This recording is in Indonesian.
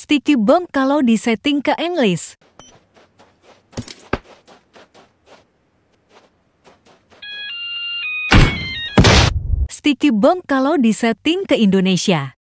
Sticky bomb kalau disetting ke English. Sticky bomb kalau disetting ke Indonesia.